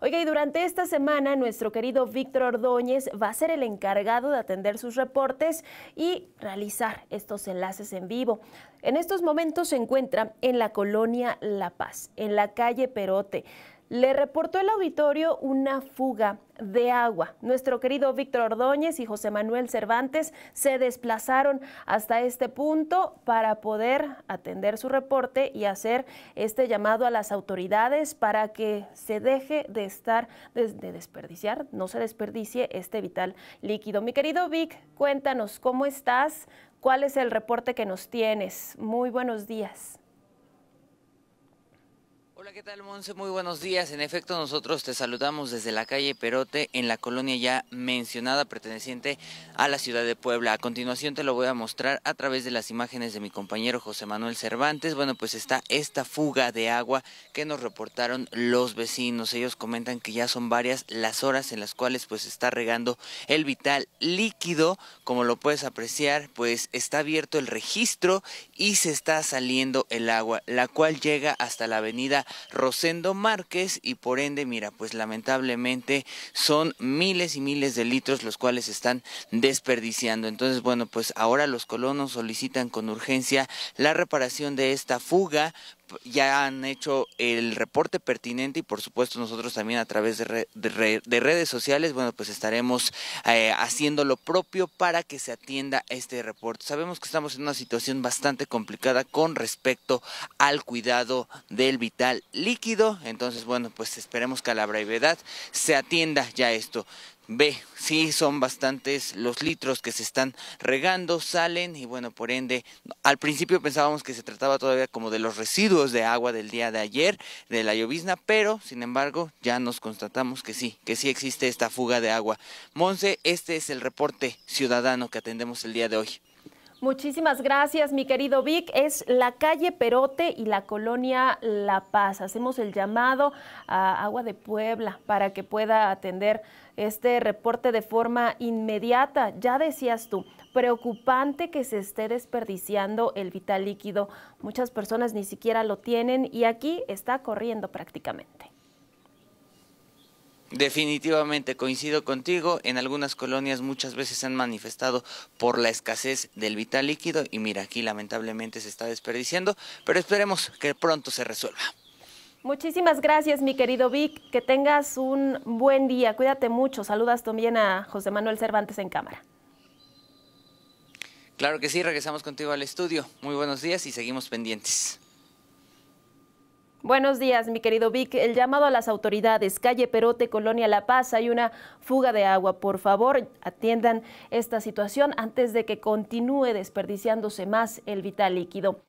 Oiga, y durante esta semana nuestro querido Víctor Ordóñez va a ser el encargado de atender sus reportes y realizar estos enlaces en vivo. En estos momentos se encuentra en la colonia La Paz, en la calle Perote le reportó el auditorio una fuga de agua. Nuestro querido Víctor Ordóñez y José Manuel Cervantes se desplazaron hasta este punto para poder atender su reporte y hacer este llamado a las autoridades para que se deje de estar, de, desperdiciar, no se desperdicie este vital líquido. Mi querido Vic, cuéntanos cómo estás, cuál es el reporte que nos tienes. Muy buenos días. ¿qué tal, Monse? Muy buenos días. En efecto, nosotros te saludamos desde la calle Perote, en la colonia ya mencionada, perteneciente a la ciudad de Puebla. A continuación te lo voy a mostrar a través de las imágenes de mi compañero José Manuel Cervantes. Bueno, pues está esta fuga de agua que nos reportaron los vecinos. Ellos comentan que ya son varias las horas en las cuales pues está regando el vital líquido. Como lo puedes apreciar, pues está abierto el registro y se está saliendo el agua, la cual llega hasta la avenida Rosendo Márquez y por ende, mira, pues lamentablemente son miles y miles de litros los cuales están desperdiciando. Entonces, bueno, pues ahora los colonos solicitan con urgencia la reparación de esta fuga ya han hecho el reporte pertinente y por supuesto nosotros también a través de, redes sociales, bueno, pues estaremos eh, haciendo lo propio para que se atienda este reporte. Sabemos que estamos en una situación bastante complicada con respecto al cuidado del vital líquido. Entonces, bueno, pues esperemos que a la brevedad se atienda ya esto. ve, sí son bastantes los litros que se están regando, salen y bueno, por ende, al principio pensábamos que se trataba todavía como de los residuos de agua del día de ayer, de la llovizna, pero sin embargo ya nos constatamos que sí, que sí existe esta fuga de agua. Monse, este es el reporte ciudadano que atendemos el día de hoy. Muchísimas gracias, mi querido Vic. Es la calle Perote y la colonia La Paz. Hacemos el llamado a Agua de Puebla para que pueda atender este reporte de forma inmediata. Ya decías tú, preocupante que se esté desperdiciando el vital líquido. Muchas personas ni siquiera lo tienen y aquí está corriendo prácticamente. Definitivamente coincido contigo, en algunas colonias muchas veces se han manifestado por la escasez del vital líquido y mira, aquí lamentablemente se está desperdiciando, pero esperemos que pronto se resuelva. Muchísimas gracias, mi querido Vic. Que tengas un buen día. Cuídate mucho. Saludas también a José Manuel Cervantes en cámara. Claro que sí, regresamos contigo al estudio. Muy buenos días y seguimos pendientes. Buenos días, mi querido Vic. El llamado a las autoridades, calle Perote, Colonia La Paz, hay una fuga de agua. Por favor, atiendan esta situación antes de que continúe desperdiciándose más el vital líquido.